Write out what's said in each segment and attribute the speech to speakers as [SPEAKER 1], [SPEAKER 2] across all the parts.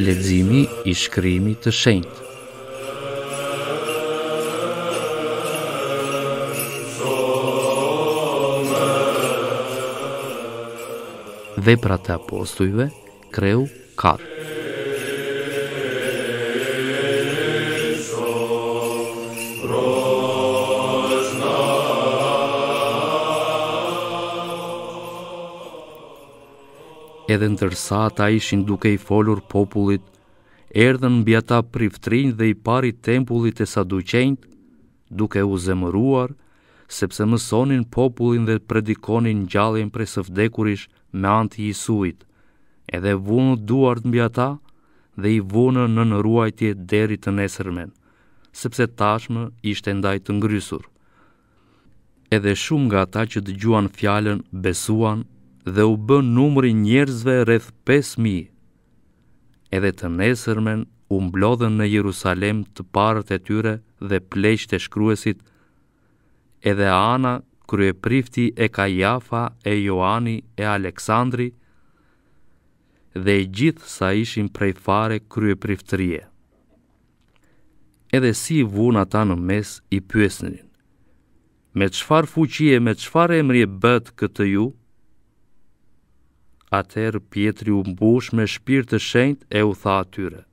[SPEAKER 1] Ledzimi i shkrimi të shenjtë. Veprat e apostujve kreu katë. edhe në tërsa ta ishin duke i folur popullit, erdhen në bjata priftrin dhe i pari tempullit e sa duqenjt, duke u zemëruar, sepse mësonin popullin dhe predikonin në gjallin pre vdekurish me antë i isuit, edhe vunë duart në bjata dhe i vunë në nëruajtje deri të nesërmen, sepse tashmë ishte ndaj të ngrysur. Edhe shumë nga ta që dëgjuan fjallën, besuan dhe u bën numri njerëzve rreth 5000. Edhe të nesërmen u mblodhen në Jerusalem të parët e tyre dhe pleqtë e shkruesit. Edhe Ana, kryeprifti e Kajafa, e Joani, e Aleksandri, dhe i gjithë sa ishin prej fare krye priftërie. Edhe si vun ata në mes i pyesnin, me qfar fuqie, me qfar emri e bët këtë ju, atër Pietri u mbush me shpirë të shenjtë e u tha atyre.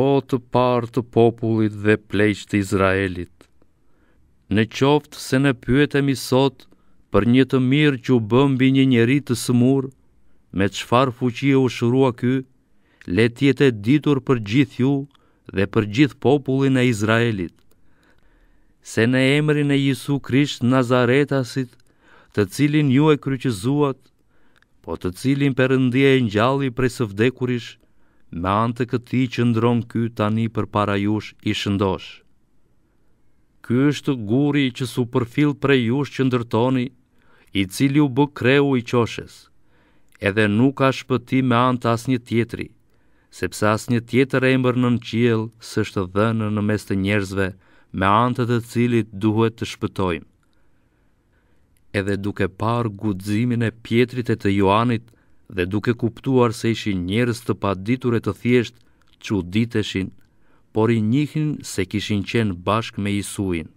[SPEAKER 1] O të parë të popullit dhe pleqë të Izraelit, në qoftë se në pyetemi sot për një të mirë që u bëmbi një njeri të sëmur, me qfar fuqie u shrua ky, le tjetë ditur për gjithë ju dhe për gjithë popullin e Izraelit, se në emrin e Jisu Krisht Nazaretasit, të cilin ju e kryqëzuat, po të cilin përëndje e njalli prej së vdekurish, me antë këti që ndron ky tani për para jush i shëndosh. Ky është guri që su përfil prej jush që ndërtoni, i cili u bë kreu i qoshes, edhe nuk ka shpëti me antë as një tjetri, sepse as një tjetër e mërë në në qilë së shtë dhenë në mes të njerëzve me antët e cilit duhet të shpëtojmë edhe duke par gudzimin e pjetrit e të joanit dhe duke kuptuar se ishin njerës të paditur e të thjesht që u diteshin, por i njihin se kishin qenë bashk me Isuin.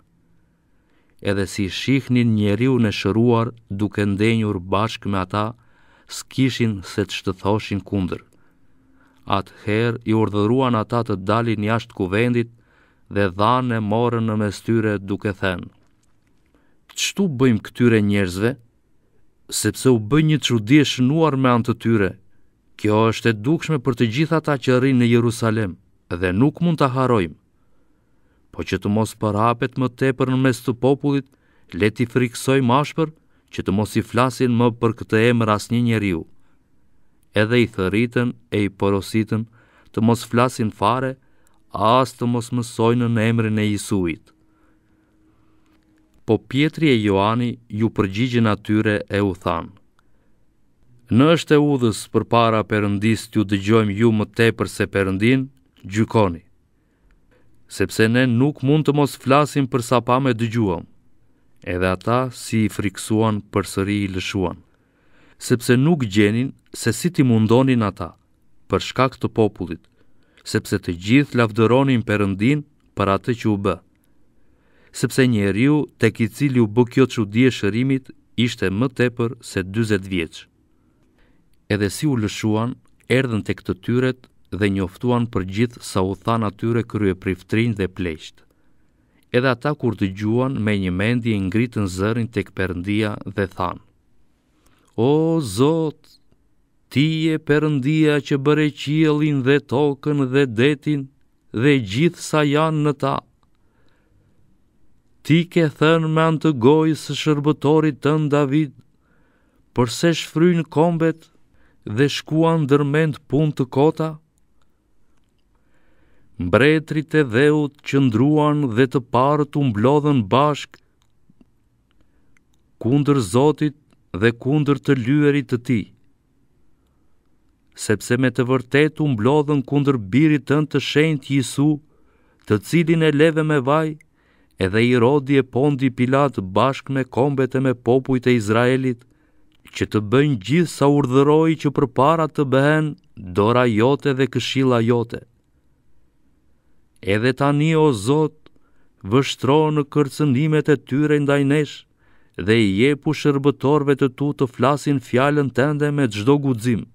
[SPEAKER 1] Edhe si shihnin njeriu në shëruar duke ndenjur bashk me ata, s'kishin se të shtëthoshin kunder. Atë her i urdhëruan ata të dalin jashtë kuvendit dhe dhanë e morën në mestyre duke thenë çtu bëjmë këtyre njerëzve, sepse u bën një çudi e shënuar me të tyre, kjo është e dukshme për të gjitha ta që rrinë në Jerusalem, dhe nuk mund të harojmë. Po që të mos përhapet më tepër në mes të popullit, leti friksoj ashpër që të mos i flasin më për këtë emër as një njeriu. Edhe i thëritën e i porositën të mos flasin fare, as të mos mësojnë në emrin e Isuit po Pietri e Joani ju përgjigjën atyre e u thanë. Në është e udhës për para përëndis të ju dëgjojmë ju më tepër se përëndin, gjykoni. Sepse ne nuk mund të mos flasim për sa pa me dëgjuam, edhe ata si i friksuan për sëri i lëshuan, sepse nuk gjenin se si ti mundonin ata, për shkak të popullit, sepse të gjithë lavdëronin përëndin për atë që u bëhë sepse një riu të ki cili u bukjo që di e shërimit ishte më tepër se 20 vjeq. Edhe si u lëshuan, erdhen të këtë tyret dhe njoftuan për gjithë sa u than atyre kërë e priftrin dhe pleqt. Edhe ata kur të gjuan me një mendi e ngritën zërin të këpërndia dhe than. O, Zot, ti e përëndia që bëre qielin dhe tokën dhe detin dhe gjithë sa janë në ta ti ke thënë me antë gojë së shërbëtorit të në David, përse shfrynë kombet dhe shkuan dërmend pun të kota? Mbretrit e dheut që ndruan dhe të parë të mblodhen bashk, kundër Zotit dhe kundër të lyërit të ti, sepse me të vërtet u mblodhen kundër birit tënë të shenjt Jisu, të cilin e leve me vajë, edhe i rodi e pondi pilat bashk me kombet e me popujt e Izraelit, që të bëjnë gjithë sa urdhëroi që për para të bëhen dora jote dhe këshila jote. Edhe tani, o Zot, vështro në kërcëndimet e tyre ndaj nesh, dhe i jepu shërbëtorve të tu të flasin fjallën tënde me gjdo gudzim,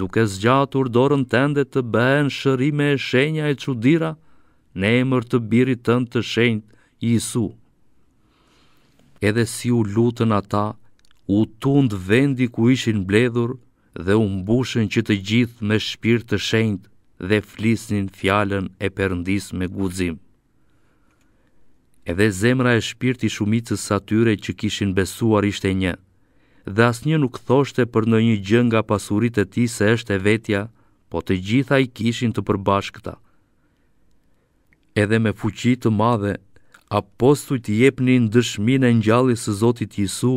[SPEAKER 1] duke zgjatur dorën tënde të bëhen shërime e shenja e qudira, në emër të birit tën të shenjt Jisu. Edhe si u lutën ata, u tund vendi ku ishin mbledhur dhe u mbushën që të gjithë me shpirt të shenjt dhe flisnin fjalën e Perëndis me guxim. Edhe zemra e shpirti shumicës së atyre që kishin besuar ishte një, dhe asnjë nuk thoshte për në një gjë nga pasuritë e tij se është e vetja, po të gjitha i kishin të përbashkëta edhe me fuqi të madhe, apostujt jepnin dëshmin e njali së Zotit Jisu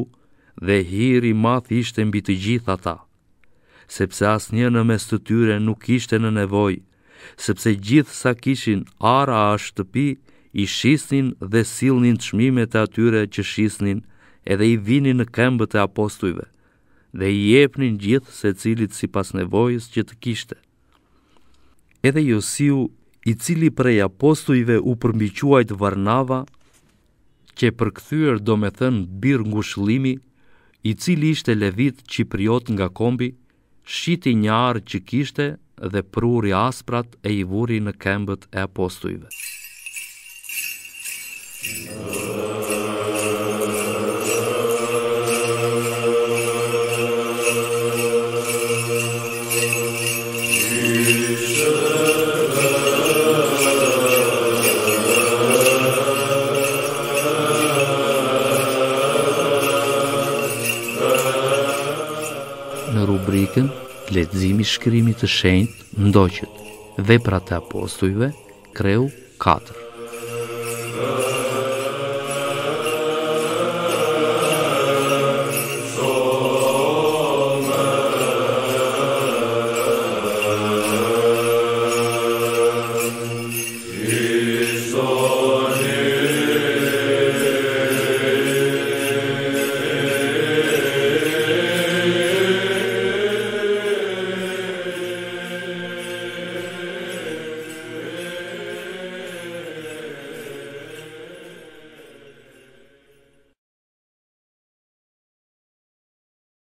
[SPEAKER 1] dhe hiri math ishte mbi të gjitha ta, sepse as një në mes të tyre nuk ishte në nevoj, sepse gjithë sa kishin ara a shtëpi, i shisnin dhe silnin të shmimet e atyre që shisnin edhe i vinin në këmbët e apostujve, dhe i jepnin gjithë se cilit si pas nevojës që të kishte. Edhe Josiu i cili prej apostujve u përmiquajt Varnava, që e përkëthyër do me thënë birë shlimi, i cili ishte levit qipriot nga kombi, shiti njarë që kishte dhe pruri asprat e i vuri në kembët e apostujve. në rubrikën Letzimi shkrimit të shenjt ndoqët dhe prate apostujve kreu 4.